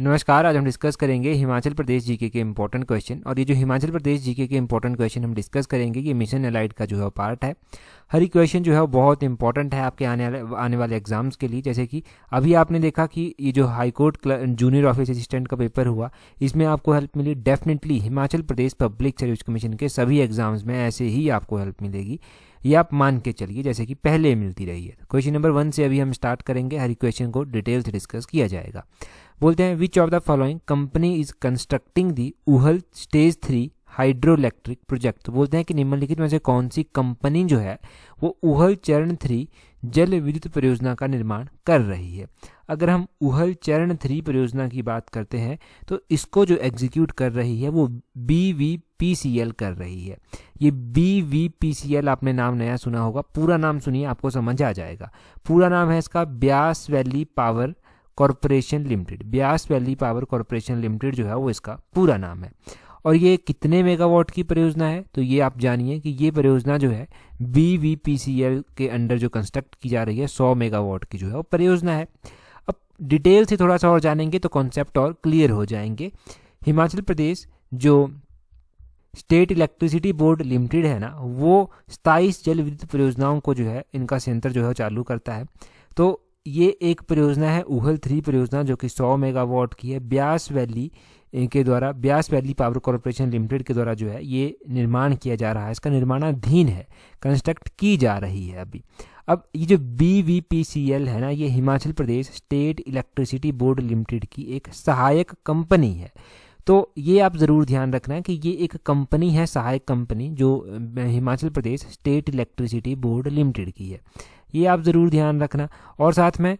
नमस्कार आज हम डिस्कस करेंगे हिमाचल प्रदेश जीके के इम्पोर्टेंट क्वेश्चन और ये जो हिमाचल प्रदेश जीके के इम्पोर्टेंट क्वेश्चन हम डिस्कस करेंगे ये मिशन एलाइड का जो है पार्ट है हर एक क्वेश्चन जो है बहुत इंपॉर्टेंट है आपके आने वाले आने वाले एग्जाम्स के लिए जैसे कि अभी आपने देखा कि ये जो हाईकोर्ट जूनियर ऑफिस असिस्टेंट का पेपर हुआ इसमें आपको हेल्प मिली definitely Himachal Pradesh public service commission के सभी एग्जाम्स में ऐसे ही आपको हेल्प मिलेगी ये आप मान के चलिए जैसे कि पहले मिलती रही है क्वेश्चन नंबर वन से अभी हम स्टार्ट करेंगे हर क्वेश्चन को डिटेल से डिस्कस किया जाएगा बोलते हैं which of the following company is constructing the Uhl stage three hydro electric project तो बोलते हैं कि निम्नलिखित में से कौन सी कंपनी जो है वो उहल चरण थ्री जल विद्युत परियोजना का निर्माण कर रही है अगर हम उहल चरण थ्री परियोजना की बात करते हैं तो इसको जो एग्जीक्यूट कर रही है वो B V P C L कर रही है ये B V P C L आपने नाम नया सुना होगा पूरा नाम सुनिए आपको समझ आ जाएगा पूरा नाम है इसका Beas valley power corporation limited Beas valley power corporation limited जो है वो इसका पूरा नाम है और ये कितने मेगावाट की परियोजना है तो ये आप जानिए कि ये परियोजना जो है बीवीपीसीएल के अंडर जो कंस्ट्रक्ट की जा रही है 100 मेगावाट की जो है वो परियोजना है अब डिटेल से थोड़ा सा और जानेंगे तो कॉन्सेप्ट और क्लियर हो जाएंगे हिमाचल प्रदेश जो स्टेट इलेक्ट्रिसिटी बोर्ड लिमिटेड है ना वो सताईस जल विद्युत परियोजनाओं को जो है इनका सेंटर जो है चालू करता है तो ये एक परियोजना है उहल थ्री परियोजना जो कि 100 मेगावाट की है ब्यास वैली eh, के द्वारा Beas valley power corporation limited के द्वारा जो है ये निर्माण किया जा रहा है इसका निर्माणाधीन है कंस्ट्रक्ट की जा रही है अभी अब ये जो बी है ना ये Himachal Pradesh state electricity board limited की एक सहायक कंपनी है तो ये आप ज़रूर ध्यान रखना है कि ये एक कंपनी है सहायक कंपनी जो Himachal Pradesh state electricity board limited की है ये आप ज़रूर ध्यान रखना और साथ में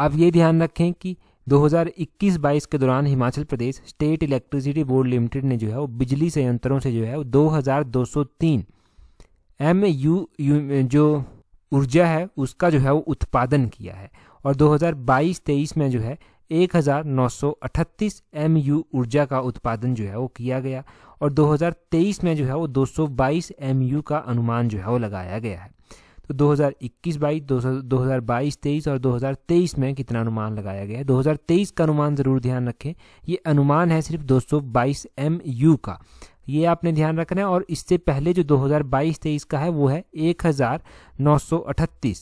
आप ये ध्यान रखें कि 2021-22 के दौरान Himachal Pradesh state electricity board limited ने जो है वो बिजली संयंत्रों से जो है वो 2203 एम यू, जो ऊर्जा है उसका जो है वो उत्पादन किया है और 2022-23 में जो है 1938 एमयू ऊर्जा का उत्पादन जो है वो किया गया और 2023 में जो है वो 222 एमयू का अनुमान जो है वो लगाया गया है तो 2021 बाईस दो हजार बाईस तेईस और 2023 में कितना अनुमान लगाया गया है 2023 का अनुमान ज़रूर ध्यान रखें ये अनुमान है सिर्फ 222 सौ का ये आपने ध्यान रखना है और इससे पहले जो 2022-23 का है वो है 1938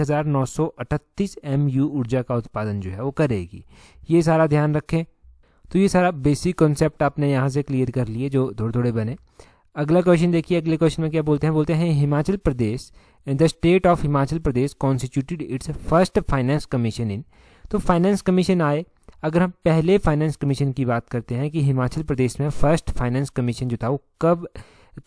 हजार एमयू ऊर्जा का उत्पादन जो है वो करेगी ये सारा ध्यान रखें तो ये सारा बेसिक कॉन्सेप्ट आपने यहाँ से क्लियर कर लिए जो थोड़े थोड़े बने अगला क्वेश्चन देखिए अगले क्वेश्चन में क्या बोलते हैं बोलते हैं Himachal Pradesh the state of Himachal Pradesh constituted its first finance commission in तो फाइनेंस कमीशन आए अगर हम पहले फाइनेंस कमीशन की बात करते हैं कि हिमाचल प्रदेश में फर्स्ट फाइनेंस कमीशन जो था वो कब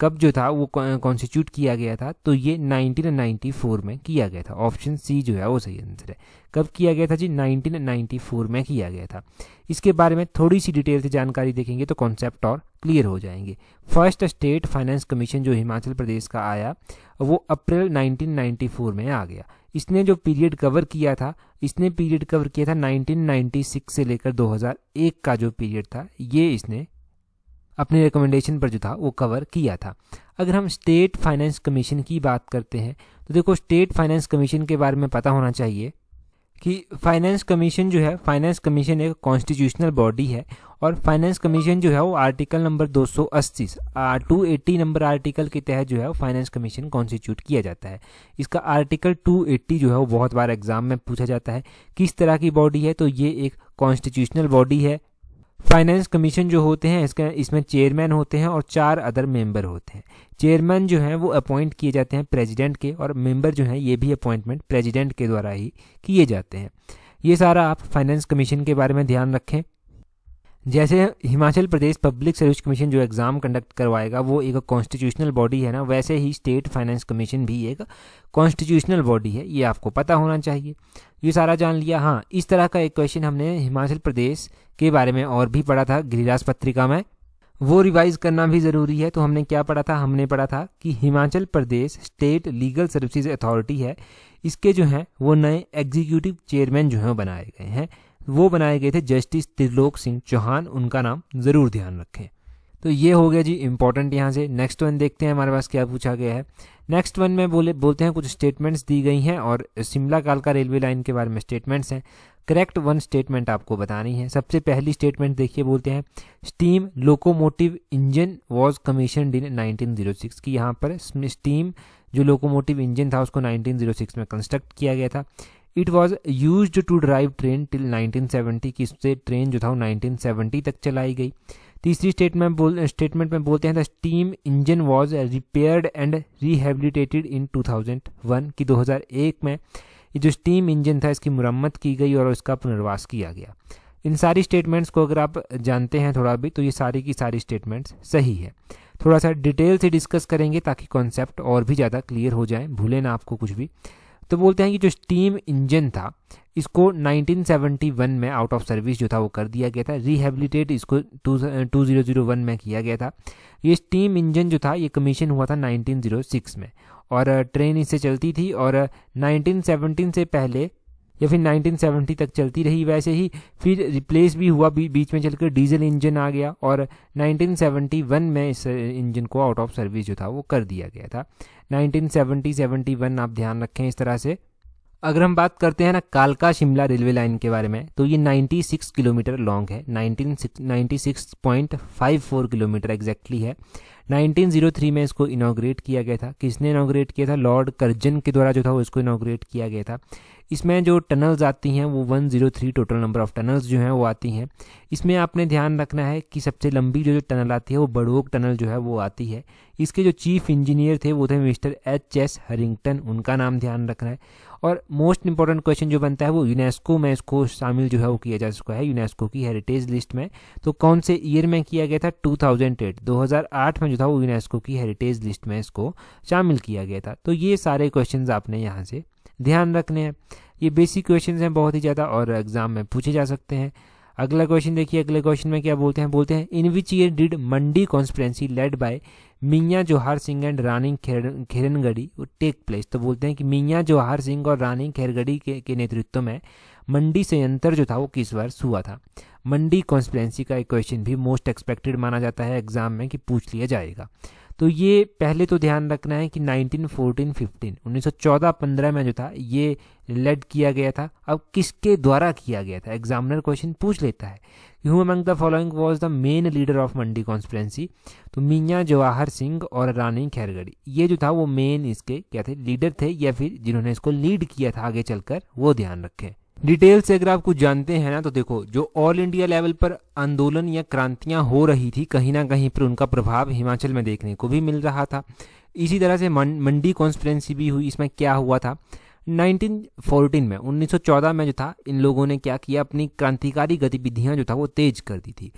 कब जो था वो कॉन्स्टिट्यूट किया गया था तो ये 1994 में किया गया था ऑप्शन सी जो है वो सही आंसर है कब किया गया था जी 1994 में किया गया था इसके बारे में थोड़ी सी डिटेल से जानकारी देखेंगे तो कॉन्सेप्ट और क्लियर हो जाएंगे फर्स्ट स्टेट फाइनेंस कमीशन जो हिमाचल प्रदेश का आया वो अप्रैल 1994 में आ गया इसने जो पीरियड कवर किया था इसने पीरियड कवर किया था 1996 से लेकर 2001 का जो पीरियड था ये इसने अपने रिकमेंडेशन पर जो था वो कवर किया था अगर हम स्टेट फाइनेंस कमीशन की बात करते हैं तो देखो स्टेट फाइनेंस कमीशन के बारे में पता होना चाहिए कि फाइनेंस कमीशन जो है फाइनेंस कमीशन एक कॉन्स्टिट्यूशनल बॉडी है और फाइनेंस कमीशन जो है वो आर्टिकल नंबर 280 280 नंबर आर्टिकल के तहत जो है वो फाइनेंस कमीशन कॉन्स्टिट्यूट किया जाता है इसका आर्टिकल 280 जो है वो बहुत बार एग्जाम में पूछा जाता है किस तरह की बॉडी है तो ये एक कॉन्स्टिट्यूशनल बॉडी है फाइनेंस कमीशन जो होते हैं इसके इसमें चेयरमैन होते हैं और चार अदर मेंबर होते हैं चेयरमैन जो हैं वो अपॉइंट किए जाते हैं प्रेसिडेंट के और मेंबर जो हैं ये भी अपॉइंटमेंट प्रेसिडेंट के द्वारा ही किए जाते हैं ये सारा आप फाइनेंस कमीशन के बारे में ध्यान रखें जैसे Himachal Pradesh public service commission जो एग्ज़ाम कंडक्ट करवाएगा वो एक कॉन्स्टिट्यूशनल बॉडी है ना वैसे ही स्टेट फाइनेंस कमीशन भी एक कॉन्स्टिट्यूशनल बॉडी है ये आपको पता होना चाहिए ये सारा जान लिया हाँ इस तरह का एक क्वेश्चन हमने हिमाचल प्रदेश के बारे में और भी पढ़ा था गिरिराज पत्रिका में वो रिवाइज करना भी ज़रूरी है तो हमने क्या पढ़ा था हमने पढ़ा था कि Himachal Pradesh state legal services authority है इसके जो हैं वो नए एग्जीक्यूटिव चेयरमैन जो हैं बनाए गए हैं वो बनाए गए थे जस्टिस त्रिलोक सिंह चौहान उनका नाम ज़रूर ध्यान रखें तो ये हो गया जी इंपॉर्टेंट यहाँ से नेक्स्ट वन देखते हैं हमारे पास क्या पूछा गया है नेक्स्ट वन में बोले बोलते हैं कुछ स्टेटमेंट्स दी गई हैं और शिमला कालका रेलवे लाइन के बारे में स्टेटमेंट्स हैं करेक्ट वन स्टेटमेंट आपको बतानी है सबसे पहली स्टेटमेंट देखिए बोलते हैं steam locomotive engine was commission in six की यहाँ पर स्टीम जो लोकोमोटिव इंजन था उसको 1906 में कंस्ट्रक्ट किया गया था it was use to drive train till 1970 कि उससे ट्रेन जो था वो 1970 तक चलाई गई तीसरी स्टेटमेंट बोल स्टेटमेंट में बोलते हैं the steam engine was repaired and rehabilitated in 2001 हजार 2001 में ये जो स्टीम इंजन था इसकी मुरम्मत की गई और इसका पुनर्वास किया गया इन सारी स्टेटमेंट्स को अगर आप जानते हैं थोड़ा भी तो ये सारी की सारी स्टेटमेंट्स सही है थोड़ा सा डिटेल से डिस्कस करेंगे ताकि कॉन्सेप्ट और भी ज़्यादा क्लियर हो जाए भूलें ना आपको कुछ भी तो बोलते हैं कि जो स्टीम इंजन था इसको 1971 में आउट ऑफ सर्विस जो था वो कर दिया गया था रिहेबिलिटेट इसको टू जीरो में किया गया था ये स्टीम इंजन जो था ये कमीशन हुआ था 1906 में और ट्रेन इससे चलती थी और 1917 से पहले या फिर 1970 तक चलती रही वैसे ही फिर रिप्लेस भी हुआ बीच में चलकर डीजल इंजन आ गया और 1971 में इस इंजन को आउट ऑफ सर्विस जो था वो कर दिया गया था 1970 71 आप ध्यान रखें इस तरह से अगर हम बात करते हैं ना कालका शिमला रेलवे लाइन के बारे में तो ये 96 किलोमीटर लॉन्ग है 19 96.54 किलोमीटर एग्जैक्टली है 1903 में इसको इनाग्रेट किया गया था किसने इनाग्रेट किया था लॉर्ड कर्जन के द्वारा जो था वो इसको इनाग्रेट किया गया था इसमें जो टनल्स आती हैं वो 103 टोटल नंबर ऑफ टनल्स जो हैं वो आती हैं इसमें आपने ध्यान रखना है कि सबसे लंबी जो जो टनल आती है वो बड़ोक टनल जो है वो आती है इसके जो चीफ इंजीनियर थे वो थे मिस्टर एच एस हरिंगटन उनका नाम ध्यान रखना है और मोस्ट इंपॉर्टेंट क्वेश्चन जो बनता है वो यूनेस्को में इसको शामिल जो है वो किया जा चुका है यूनेस्को की हेरिटेज लिस्ट में तो कौन से ईयर में किया गया था टू थाउजेंड में जो था वो यूनेस्को की हेरिटेज लिस्ट में इसको शामिल किया गया था तो ये सारे क्वेश्चन आपने यहाँ से ध्यान रखने हैं ये बेसिक क्वेश्चन हैं बहुत ही ज़्यादा और एग्जाम में पूछे जा सकते हैं अगला क्वेश्चन देखिए अगले क्वेश्चन में क्या बोलते हैं बोलते हैं in which year did Mandi conspiracy led by Mian Johar Singh and Rani Khairgarhi take place तो बोलते हैं कि मियाँ जोहार सिंह और रानी खेरगढ़ी के, के नेतृत्व में मंडी संयंत्र जो था वो किस वर्ष हुआ था मंडी कॉन्स्पलेंसी का एक क्वेश्चन भी मोस्ट एक्सपेक्टेड माना जाता है एग्जाम में कि पूछ लिया जाएगा तो ये पहले तो ध्यान रखना है कि 1914 15 1914 15 में जो था ये लेड किया गया था अब किसके द्वारा किया गया था एग्जामिनर क्वेश्चन पूछ लेता है who among the following was the main leader of Mandi conspiracy तो मियाँ जवाहर सिंह और रानी खैरगढ़ी ये जो था वो मेन इसके क्या थे लीडर थे या फिर जिन्होंने इसको लीड किया था आगे चलकर वो ध्यान रखें डिटेल से अगर आप कुछ जानते हैं ना तो देखो जो ऑल इंडिया लेवल पर आंदोलन या क्रांतियां हो रही थी कहीं ना कहीं पर उनका प्रभाव हिमाचल में देखने को भी मिल रहा था इसी तरह से मंडी कॉन्स्पिरेंसी भी हुई इसमें क्या हुआ था 1914 में 1914 में जो था इन लोगों ने क्या किया अपनी क्रांतिकारी गतिविधियां जो था वो तेज कर दी थी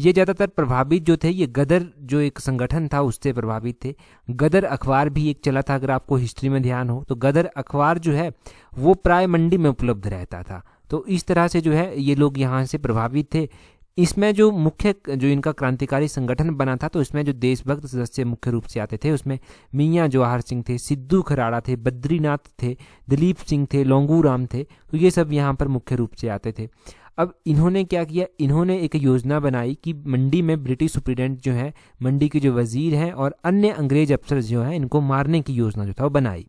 ये ज़्यादातर प्रभावित जो थे ये गदर जो एक संगठन था उससे प्रभावित थे गदर अखबार भी एक चला था अगर आपको हिस्ट्री में ध्यान हो तो गदर अखबार जो है वो प्राय मंडी में उपलब्ध रहता था तो इस तरह से जो है ये लोग यहाँ से प्रभावित थे इसमें जो मुख्य जो इनका क्रांतिकारी संगठन बना था तो इसमें जो देशभक्त सदस्य मुख्य रूप से आते थे उसमें मियाँ जवाहर सिंह थे सिद्धू खराड़ा थे बद्रीनाथ थे दिलीप सिंह थे लोंगू राम थे तो ये सब यहाँ पर मुख्य रूप से आते थे अब इन्होंने क्या किया इन्होंने एक योजना बनाई कि मंडी में ब्रिटिश सुप्रीडेंट जो है मंडी के जो वजीर हैं और अन्य अंग्रेज अफसर जो हैं इनको मारने की योजना जो था वो बनाई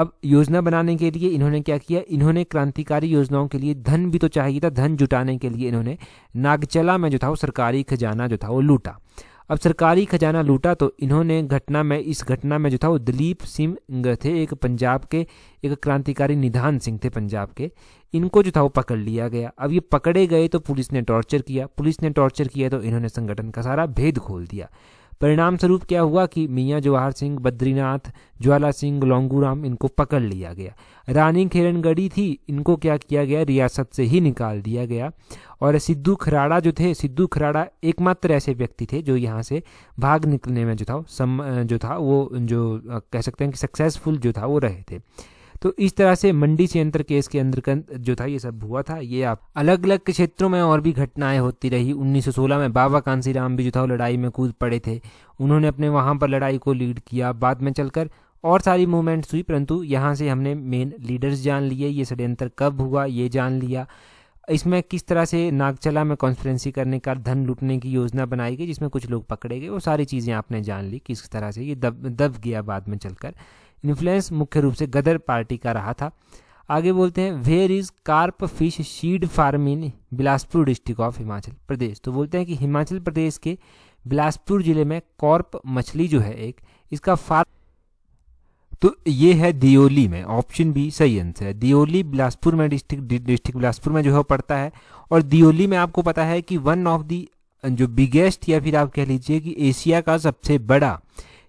अब योजना बनाने के लिए इन्होंने क्या किया इन्होंने क्रांतिकारी योजनाओं के लिए धन भी तो चाहिए था धन जुटाने के लिए इन्होंने नागचला में जो था वो सरकारी खजाना जो था वो लूटा अब सरकारी खजाना लूटा तो इन्होंने घटना में इस घटना में जो था वो दिलीप सिंह थे एक पंजाब के एक क्रांतिकारी निधान सिंह थे पंजाब के इनको जो था वो पकड़ लिया गया अब ये पकड़े गए तो पुलिस ने टॉर्चर किया पुलिस ने टॉर्चर किया तो इन्होंने संगठन का सारा भेद खोल दिया परिणाम स्वरूप क्या हुआ कि मियाँ जवाहर सिंह बद्रीनाथ ज्वाला सिंह लोंगूराम इनको पकड़ लिया गया रानी खेरनगढ़ी थी इनको क्या किया गया रियासत से ही निकाल दिया गया और सिद्धू खराड़ा जो थे सिद्धू खराड़ा एकमात्र ऐसे व्यक्ति थे जो यहाँ से भाग निकलने में जो था सम जो था वो जो कह सकते हैं कि सक्सेसफुल जो था वो रहे थे तो इस तरह से मंडी संयंत्र केस के अंदर जो था ये सब हुआ था ये आप अलग अलग क्षेत्रों में और भी घटनाएं होती रही 1916 में बाबा कांसीराम भी जो था लड़ाई में कूद पड़े थे उन्होंने अपने वहां पर लड़ाई को लीड किया बाद में चलकर और सारी मूवमेंट्स हुई परंतु यहाँ से हमने मेन लीडर्स जान लिए ये षड्यंत्र कब हुआ ये जान लिया इसमें किस तरह से नागचला में कॉन्फ्रेंसी करने का धन लूटने की योजना बनाई गई जिसमें कुछ लोग पकड़े गए वो सारी चीज़ें आपने जान ली किस तरह से ये दब दब गया बाद में चलकर इन्फ्लुएंस मुख्य रूप से गदर पार्टी का रहा था आगे बोलते हैं where is carp fish seed farm in Bilaspur district of Himachal Pradesh तो बोलते हैं कि हिमाचल प्रदेश के बिलासपुर जिले में कॉर्प मछली जो है एक इसका फार्म तो ये है दियोली में ऑप्शन बी सही आंसर है दियोली बिलासपुर में डिस्ट्रिक्ट डिस्ट्रिक्ट बिलासपुर में जो है पड़ता है और दियोली में आपको पता है कि वन ऑफ दी जो बिगेस्ट या फिर आप कह लीजिए कि एशिया का सबसे बड़ा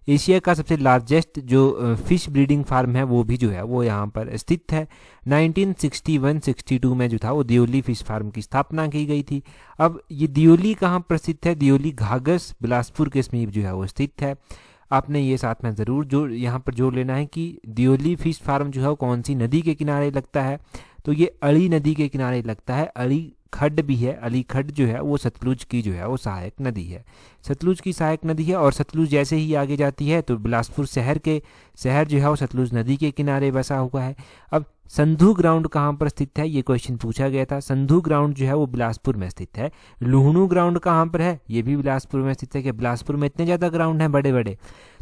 एशिया का सबसे लार्जेस्ट जो फिश ब्रीडिंग फार्म है वो भी जो है वो यहाँ पर स्थित है 1961-62 में जो था वो दियोली फिश फार्म की स्थापना की गई थी अब ये दियोली कहाँ प्रसिद्ध है दियोली घाघस बिलासपुर के समीप जो है वो स्थित है आपने ये साथ में ज़रूर जो यहाँ पर जोड़ लेना है कि दियोली फिश फार्म जो है वो कौन सी नदी के किनारे लगता है तो ये अड़ी नदी के किनारे लगता है अड़ी खड भी है अली खड जो है वो सतलुज की जो है वो सहायक नदी है सतलुज की सहायक नदी है और सतलुज जैसे ही आगे जाती है तो बिलासपुर शहर के शहर जो है वो सतलुज नदी के किनारे बसा हुआ है अब संधु ग्राउंड कहाँ पर स्थित है ये क्वेश्चन पूछा गया था संधु ग्राउंड जो है वो बिलासपुर में स्थित है लुहणू ग्राउंड कहाँ पर है ये भी बिलासपुर में स्थित है कि बिलासपुर में इतने ज़्यादा ग्राउंड हैं बड़े बड़े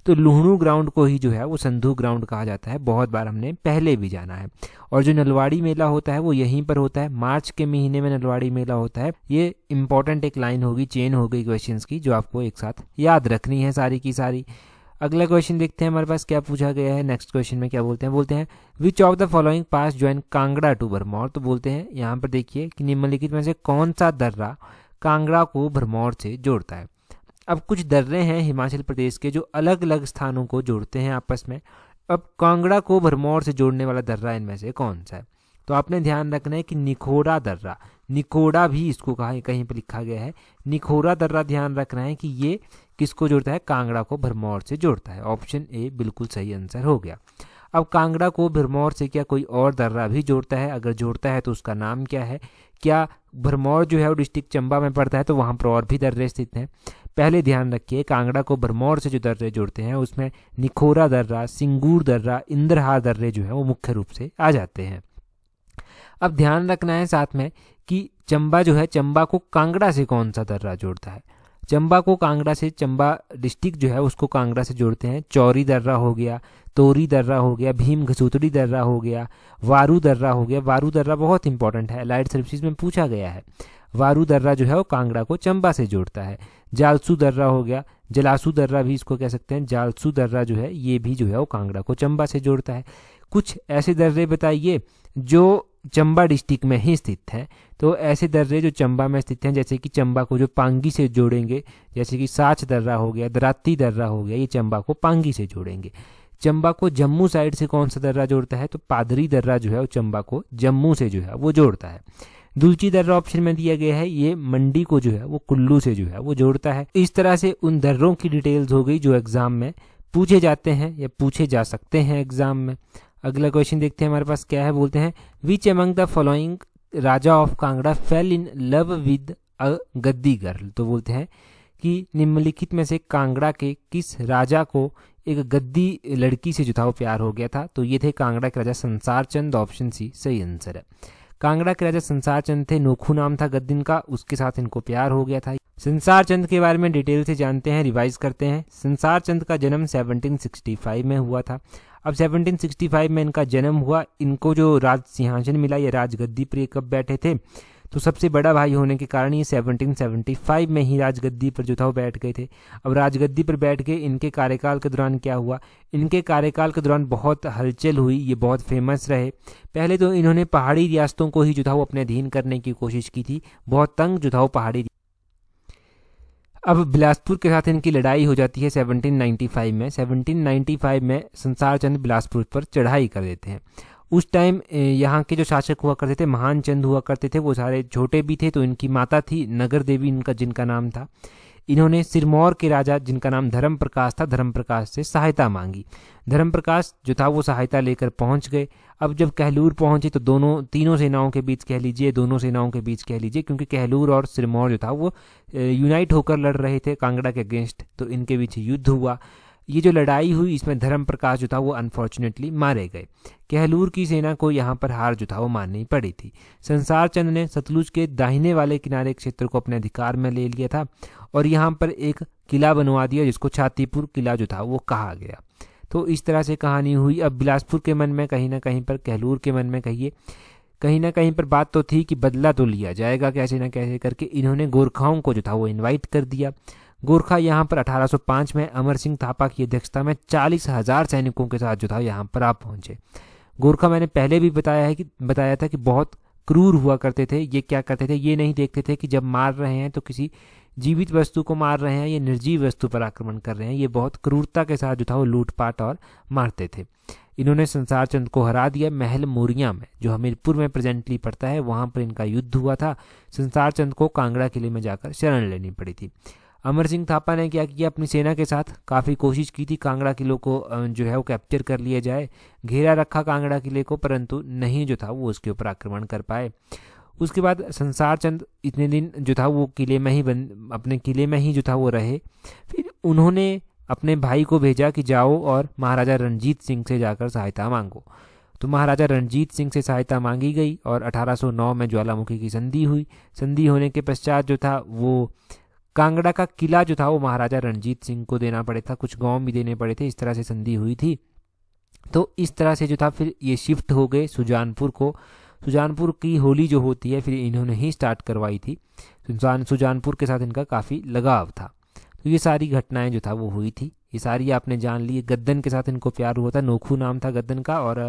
तो लुहणू ग्राउंड को ही जो है वो संधू ग्राउंड कहा जाता है बहुत बार हमने पहले भी जाना है और जो नलवाड़ी मेला होता है वो यहीं पर होता है मार्च के महीने में नलवाड़ी मेला होता है ये इंपॉर्टेंट एक लाइन होगी चेन हो गई क्वेश्चन की जो आपको एक साथ याद रखनी है सारी की सारी अगला क्वेश्चन देखते हैं हमारे पास क्या पूछा गया है नेक्स्ट क्वेश्चन में क्या बोलते हैं बोलते हैं which of the following pass join Kangra to Bharmour तो बोलते हैं यहाँ पर देखिए कि निम्नलिखित में से कौन सा दर्रा कांगड़ा को भरमौर से जोड़ता है अब कुछ दर्रे हैं हिमाचल प्रदेश के जो अलग अलग स्थानों को जोड़ते हैं आपस में अब कांगड़ा को भरमौर से जोड़ने वाला दर्रा इनमें से कौन सा है तो आपने ध्यान रखना है कि निखोड़ा दर्रा निकोड़ा भी इसको कहा कहीं पर लिखा गया है निखोड़ा दर्रा ध्यान रखना है कि ये किसको जोड़ता है कांगड़ा को भरमौर से जोड़ता है ऑप्शन ए बिल्कुल सही आंसर हो गया अब कांगड़ा को भरमौर से क्या कोई और दर्रा भी जोड़ता है अगर जोड़ता है तो उसका नाम क्या है क्या भरमौर जो है वो डिस्ट्रिक्ट चंबा में पड़ता है तो वहाँ पर और भी दर्रे स्थित हैं पहले ध्यान रखिए कांगड़ा को भरमौर से जो दर्रे जोड़ते हैं उसमें निखोरा दर्रा सिंगूर दर्रा इंद्रहार दर्रे जो है वो मुख्य रूप से आ जाते हैं अब ध्यान रखना है साथ में कि चंबा जो है चंबा को कांगड़ा से कौन सा दर्रा जोड़ता है चंबा को कांगड़ा से चंबा डिस्ट्रिक्ट जो है उसको कांगड़ा से जोड़ते हैं चौरी दर्रा हो गया तोरी दर्रा हो गया भीम घसूतड़ी दर्रा हो गया वारू दर्रा हो गया वारू दर्रा बहुत इंपॉर्टेंट है लाइट सर्विसेज में पूछा गया है वारू दर्रा जो है वो कांगड़ा को चंबा से जोड़ता है जालसू दर्रा हो गया जलासू दर्रा भी इसको कह सकते हैं जालसू दर्रा जो है ये भी जो है वो कांगड़ा को चंबा से जोड़ता है कुछ ऐसे दर्रे बताइए जो चंबा डिस्ट्रिक्ट में ही स्थित हैं तो ऐसे दर्रे जो चंबा में स्थित हैं जैसे कि चंबा को जो पांगी से जोड़ेंगे जैसे कि साच दर्रा हो गया दराती दर्रा हो गया ये चंबा को पांगी से जोड़ेंगे चंबा को जम्मू साइड से कौन सा दर्रा जोड़ता है तो पादरी दर्रा जो है वो चंबा को जम्मू से जो है वो जोड़ता है दूसरी दर्रा ऑप्शन में दिया गया है ये मंडी को जो है वो कुल्लू से जो है वो जोड़ता है इस तरह से उन दर्रों की डिटेल्स हो गई जो एग्जाम में पूछे जाते हैं या पूछे जा सकते हैं एग्जाम में अगला क्वेश्चन देखते हैं हमारे पास क्या है बोलते हैं which among the following raja of Kangra fell in love with a Gaddi girl तो बोलते हैं कि निम्नलिखित में से कांगड़ा के किस राजा को एक गद्दी लड़की से जो था वो प्यार हो गया था तो ये थे कांगड़ा के राजा संसार चंद ऑप्शन सी सही आंसर है कांगड़ा के राजा संसार चंद थे नोखू नाम था गद्दीन का उसके साथ इनको प्यार हो गया था संसार चंद के बारे में डिटेल से जानते हैं रिवाइज करते हैं संसार चंद का जन्म 1765 में हुआ था अब 1765 में इनका जन्म हुआ इनको जो राज सिंहासन मिला राज राजगद्दी पर कब बैठे थे तो सबसे बड़ा भाई होने के कारण ये 1775 में ही राजगद्दी पर जो था वो बैठ गए थे अब राजगद्दी पर बैठ के इनके कार्यकाल के दौरान क्या हुआ इनके कार्यकाल के दौरान बहुत हलचल हुई ये बहुत फेमस रहे पहले तो इन्होंने पहाड़ी रियासतों को ही जो था वो अपने अधीन करने की कोशिश की थी बहुत तंग जो था वो पहाड़ी अब बिलासपुर के साथ इनकी लड़ाई हो जाती है 1795 में 1795 में संसार चंद बिलासपुर पर चढ़ाई कर देते हैं उस टाइम यहाँ के जो शासक हुआ करते थे महान चंद हुआ करते थे वो सारे छोटे भी थे तो इनकी माता थी नगर देवी इनका जिनका नाम था इन्होंने सिरमौर के राजा जिनका नाम धर्म प्रकाश था धर्म प्रकाश से सहायता मांगी धर्म प्रकाश जो था वो सहायता लेकर पहुंच गए अब जब कहलूर पहुंचे तो दोनों तीनों सेनाओं के बीच कह लीजिए दोनों सेनाओं के बीच कह लीजिए क्योंकि कहलूर और सिरमौर जो था वो यूनाइट होकर लड़ रहे थे कांगड़ा के अगेंस्ट तो इनके बीच युद्ध हुआ ये जो लड़ाई हुई इसमें धर्म प्रकाश जो था वो अनफॉर्चुनेटली मारे गए कहलूर की सेना को यहाँ पर हार जो था वो माननी पड़ी थी संसार चंद ने सतलुज के दाहिने वाले किनारे क्षेत्र को अपने अधिकार में ले लिया था और यहाँ पर एक किला बनवा दिया जिसको छातीपुर किला जो था वो कहा गया तो इस तरह से कहानी हुई अब बिलासपुर के मन में कहीं ना कहीं पर कहलूर के मन में कहिए कहीं ना कहीं पर बात तो थी कि बदला तो लिया जाएगा कैसे ना कैसे करके इन्होंने गोरखाओं को जो था वो इनवाइट कर दिया गोरखा यहाँ पर 1805 में अमर सिंह थापा की अध्यक्षता में चालीस हजार सैनिकों के साथ जो था यहाँ पर आप पहुंचे गोरखा मैंने पहले भी बताया है कि बताया था कि बहुत क्रूर हुआ करते थे ये क्या करते थे ये नहीं देखते थे कि जब मार रहे हैं तो किसी जीवित वस्तु को मार रहे हैं या निर्जीव वस्तु पर आक्रमण कर रहे हैं ये बहुत क्रूरता के साथ जो था वो लूटपाट और मारते थे इन्होंने संसार चंद को हरा दिया महल मोरिया में जो हमीरपुर में प्रेजेंटली पड़ता है वहाँ पर इनका युद्ध हुआ था संसार चंद को कांगड़ा किले में जाकर शरण लेनी पड़ी थी अमर सिंह थापा ने क्या किया अपनी सेना के साथ काफ़ी कोशिश की थी कांगड़ा किले को जो है वो कैप्चर कर लिया जाए घेरा रखा कांगड़ा किले को परंतु नहीं जो था वो उसके ऊपर आक्रमण कर पाए उसके बाद संसार चंद इतने दिन जो था वो किले में ही बन अपने किले में ही जो था वो रहे फिर उन्होंने अपने भाई को भेजा कि जाओ और महाराजा रणजीत सिंह से जाकर सहायता मांगो तो महाराजा रणजीत सिंह से सहायता मांगी गई और 1809 में ज्वालामुखी की संधि हुई संधि होने के पश्चात जो था वो कांगड़ा का किला जो था वो महाराजा रणजीत सिंह को देना पड़े था कुछ गांव भी देने पड़े थे इस तरह से संधि हुई थी तो इस तरह से जो था फिर ये शिफ्ट हो गए सुजानपुर को सुजानपुर की होली जो होती है फिर इन्होंने ही स्टार्ट करवाई थी सुजानपुर के साथ इनका काफ़ी लगाव था तो ये सारी घटनाएं जो था वो हुई थी ये सारी आपने जान ली गद्दन के साथ इनको प्यार हुआ था नोखू नाम था गद्दन का और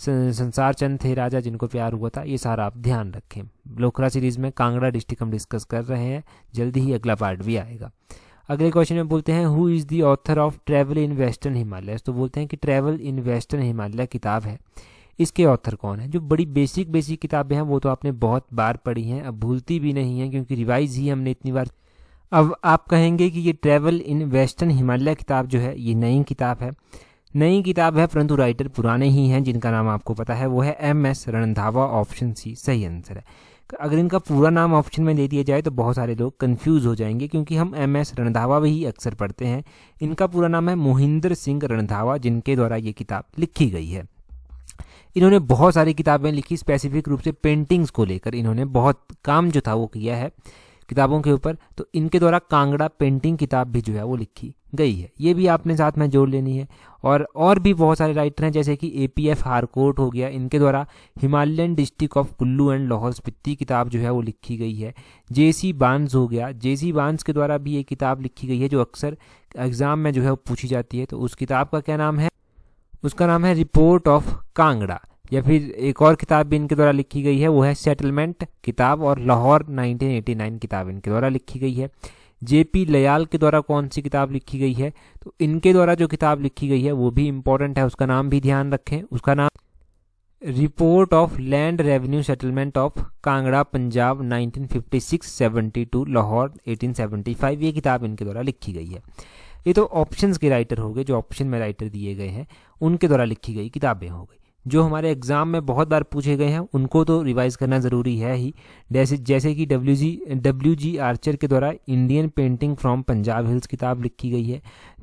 संसार चंद थे राजा जिनको प्यार हुआ था ये सारा आप ध्यान रखें लोखरा सीरीज में कांगड़ा डिस्ट्रिक्ट हम डिस्कस कर रहे हैं जल्दी ही अगला पार्ट भी आएगा अगले क्वेश्चन में बोलते हैं who is the author of travel in western Himalaya तो बोलते हैं कि ट्रैवल इन वेस्टर्न हिमालय किताब है इसके ऑथर कौन है जो बड़ी बेसिक बेसिक किताबें हैं वो तो आपने बहुत बार पढ़ी हैं अब भूलती भी नहीं है क्योंकि रिवाइज ही हमने इतनी बार अब आप कहेंगे कि ये ट्रैवल इन वेस्टर्न हिमालय किताब जो है ये नई किताब है नई किताब है परंतु राइटर पुराने ही हैं जिनका नाम आपको पता है वो है M S Randhawa option C सही आंसर है तो अगर इनका पूरा नाम ऑप्शन में दे दिया जाए तो बहुत सारे लोग कंफ्यूज हो जाएंगे क्योंकि हम एम एस रणधावा भी ही अक्सर पढ़ते हैं इनका पूरा नाम है मोहिंदर सिंह रणधावा जिनके द्वारा ये किताब लिखी गई है इन्होंने बहुत सारी किताबें लिखी स्पेसिफिक रूप से पेंटिंग्स को लेकर इन्होंने बहुत काम जो था वो किया है किताबों के ऊपर तो इनके द्वारा कांगड़ा पेंटिंग किताब भी जो है वो लिखी गई है ये भी आपने साथ में जोड़ लेनी है और और भी बहुत सारे राइटर हैं जैसे कि ए पी एफ हारकोट हो गया इनके द्वारा Himalayan district of Kullu and Lahaul Spiti किताब जो है वो लिखी गई है जे सी बांस हो गया जे सी बांस के द्वारा भी ये किताब लिखी गई है जो अक्सर एग्जाम में जो है वो पूछी जाती है तो उस किताब का क्या नाम है उसका नाम है रिपोर्ट ऑफ कांगड़ा या फिर एक और किताब भी इनके द्वारा लिखी गई है वो है सेटलमेंट किताब और लाहौर 1989 किताब इनके द्वारा लिखी गई है जेपी लयाल के द्वारा कौन सी किताब लिखी गई है तो इनके द्वारा जो किताब लिखी गई है वो भी इम्पोर्टेंट है उसका नाम भी ध्यान रखें उसका नाम report of land revenue settlement of Kangra Punjab 1956-72 Lahore 1875 ये किताब इनके द्वारा लिखी गई है ये तो ऑप्शंस के राइटर हो गए जो ऑप्शन में राइटर दिए गए हैं उनके द्वारा लिखी गई किताबें हो गई जो हमारे एग्ज़ाम में बहुत बार पूछे गए हैं उनको तो रिवाइज करना ज़रूरी है ही जैसे जैसे कि W G W G Archer के द्वारा Indian painting from Punjab hills किताब लिखी गई है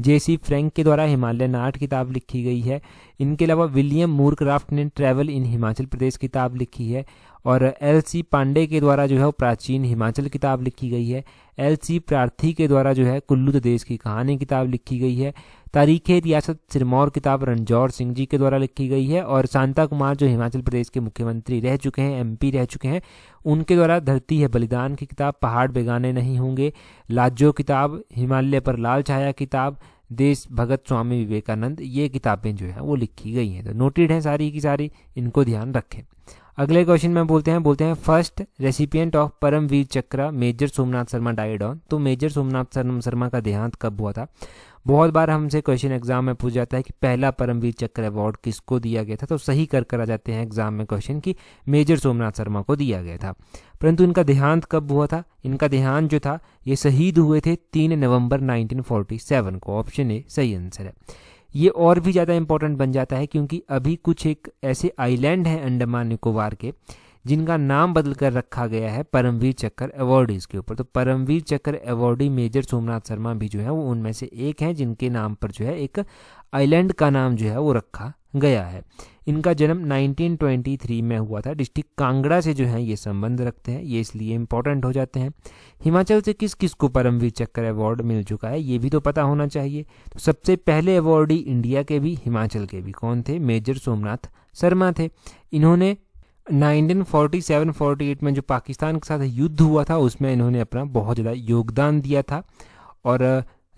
जे सी फ्रैंक के द्वारा हिमालयन आर्ट किताब लिखी गई है इनके अलावा विलियम मूरक्राफ्ट ने ट्रैवल इन हिमाचल प्रदेश किताब लिखी है और एल सी पांडे के द्वारा जो है प्राचीन हिमाचल किताब लिखी गई है एल सी प्रार्थी के द्वारा जो है कुल्लू देश की कहानी किताब लिखी गई है तारीख रियासत सिरमौर किताब रणजौर सिंह जी के द्वारा लिखी गई है और शांता कुमार जो हिमाचल प्रदेश के मुख्यमंत्री रह चुके हैं एमपी रह चुके हैं उनके द्वारा धरती है बलिदान की किताब पहाड़ बेगाने नहीं होंगे लाजो किताब हिमालय पर लाल छाया किताब देश भगत स्वामी विवेकानंद ये किताबें जो है वो लिखी गई हैं तो नोटेड हैं सारी की सारी इनको ध्यान रखें अगले क्वेश्चन में बोलते हैं बोलते हैं first recipient of Paramvir Chakra major Somnath Sharma died on तो मेजर सोमनाथ शर्मा का देहांत कब हुआ था बहुत बार हमसे क्वेश्चन एग्जाम में पूछ जाता है कि पहला परमवीर चक्र अवार्ड किसको दिया गया था तो सही कर कर आ जाते हैं एग्जाम में क्वेश्चन कि मेजर सोमनाथ शर्मा को दिया गया था परंतु इनका देहांत कब हुआ था इनका देहांत जो था ये शहीद हुए थे तीन नवंबर 1947 को ऑप्शन ए सही आंसर है ये और भी ज़्यादा इम्पोर्टेंट बन जाता है क्योंकि अभी कुछ एक ऐसे आइलैंड हैं अंडमान निकोबार के जिनका नाम बदल कर रखा गया है परमवीर चक्कर अवार्डीज के ऊपर तो परमवीर चक्कर अवार्डी मेजर सोमनाथ शर्मा भी जो है वो उनमें से एक हैं जिनके नाम पर जो है एक आइलैंड का नाम जो है वो रखा गया है इनका जन्म 1923 में हुआ था डिस्ट्रिक्ट कांगड़ा से जो है ये संबंध रखते हैं ये इसलिए इम्पोर्टेंट हो जाते हैं हिमाचल से किस किस को परमवीर चक्कर अवार्ड मिल चुका है ये भी तो पता होना चाहिए तो सबसे पहले अवार्डी इंडिया के भी हिमाचल के भी कौन थे मेजर सोमनाथ शर्मा थे इन्होंने 1947-48 में जो पाकिस्तान के साथ युद्ध हुआ था उसमें इन्होंने अपना बहुत ज़्यादा योगदान दिया था और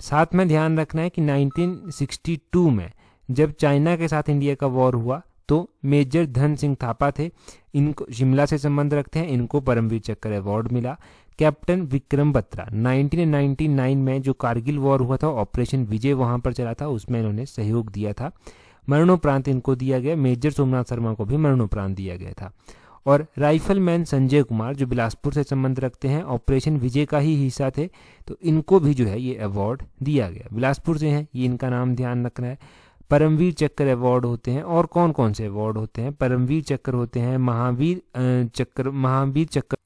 साथ में ध्यान रखना है कि 1962 में जब चाइना के साथ इंडिया का वॉर हुआ तो मेजर धन सिंह थापा थे इनको शिमला से संबंध रखते हैं इनको परमवीर चक्र अवार्ड मिला कैप्टन विक्रम बत्रा 1999 में जो कारगिल वॉर हुआ था ऑपरेशन विजय वहां पर चला था उसमें इन्होंने सहयोग दिया था मरणोपरांत इनको दिया गया मेजर सोमनाथ शर्मा को भी मरणोपरांत दिया गया था और राइफलमैन संजय कुमार जो बिलासपुर से संबंध रखते हैं ऑपरेशन विजय का ही हिस्सा थे तो इनको भी जो है ये अवार्ड दिया गया बिलासपुर से हैं ये इनका नाम ध्यान रखना है परमवीर चक्र अवार्ड होते हैं और कौन कौन से अवार्ड होते हैं परमवीर चक्र होते हैं महावीर चक्र महावीर चक्र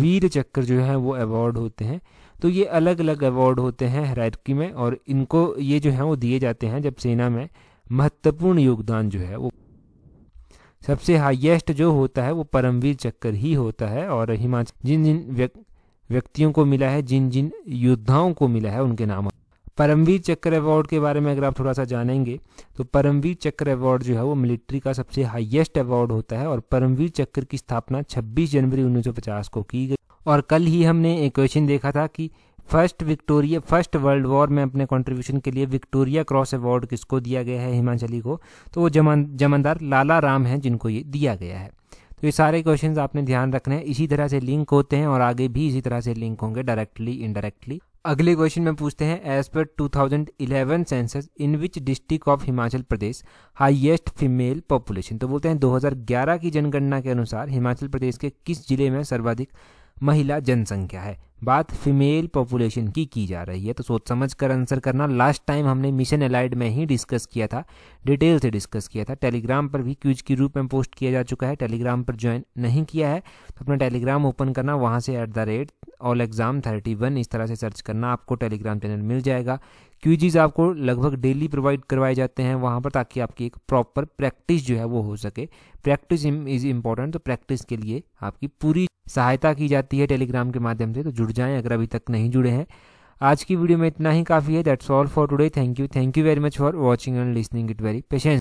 वीर चक्र जो है वो अवार्ड होते हैं तो ये अलग अलग अवार्ड होते हैं हरकी में और इनको ये जो है वो दिए जाते हैं जब सेना में महत्वपूर्ण योगदान जो है वो सबसे हाईएस्ट जो होता है वो परमवीर चक्कर ही होता है और हिमाचल जिन जिन व्यक्तियों को मिला है जिन जिन योद्धाओं को मिला है उनके नाम परमवीर चक्र अवार्ड के बारे में अगर आप थोड़ा सा जानेंगे तो परमवीर चक्र अवार्ड जो है वो मिलिट्री का सबसे हाईएस्ट अवार्ड होता है और परमवीर चक्र की स्थापना 26 जनवरी 1950 को की गई और कल ही हमने एक क्वेश्चन देखा था कि first Victoria first world war में अपने कंट्रीब्यूशन के लिए विक्टोरिया क्रॉस अवार्ड किसको दिया गया है हिमाचली को तो वो जमन जमनदार लाला राम हैं जिनको ये दिया गया है तो ये सारे क्वेश्चन आपने ध्यान रखने हैं इसी तरह से लिंक होते हैं और आगे भी इसी तरह से लिंक होंगे डायरेक्टली इनडायरेक्टली अगले क्वेश्चन में पूछते हैं एज पर 2011 census in which district of Himachal Pradesh highest female population तो बोलते हैं 2011 की जनगणना के अनुसार हिमाचल प्रदेश के किस जिले में सर्वाधिक महिला जनसंख्या है बात फीमेल पॉपुलेशन की की जा रही है तो सोच समझ कर आंसर करना लास्ट टाइम हमने मिशन एलाइड में ही डिस्कस किया था डिटेल से डिस्कस किया था टेलीग्राम पर भी क्यूज के रूप में पोस्ट किया जा चुका है टेलीग्राम पर ज्वाइन नहीं किया है तो अपना टेलीग्राम ओपन करना वहाँ से at the rate all exam thirty one इस तरह से सर्च करना आपको टेलीग्राम चैनल मिल जाएगा क्यूजीज आपको लगभग डेली प्रोवाइड करवाए जाते हैं वहाँ पर ताकि आपकी एक प्रॉपर प्रैक्टिस जो है वो हो सके प्रैक्टिस इज इम्पॉर्टेंट तो प्रैक्टिस के लिए आपकी पूरी सहायता की जाती है टेलीग्राम के माध्यम से तो जुड़ जाएं अगर अभी तक नहीं जुड़े हैं आज की वीडियो में इतना ही काफ़ी है that's all for today thank you thank you very much for watching and listening it very patience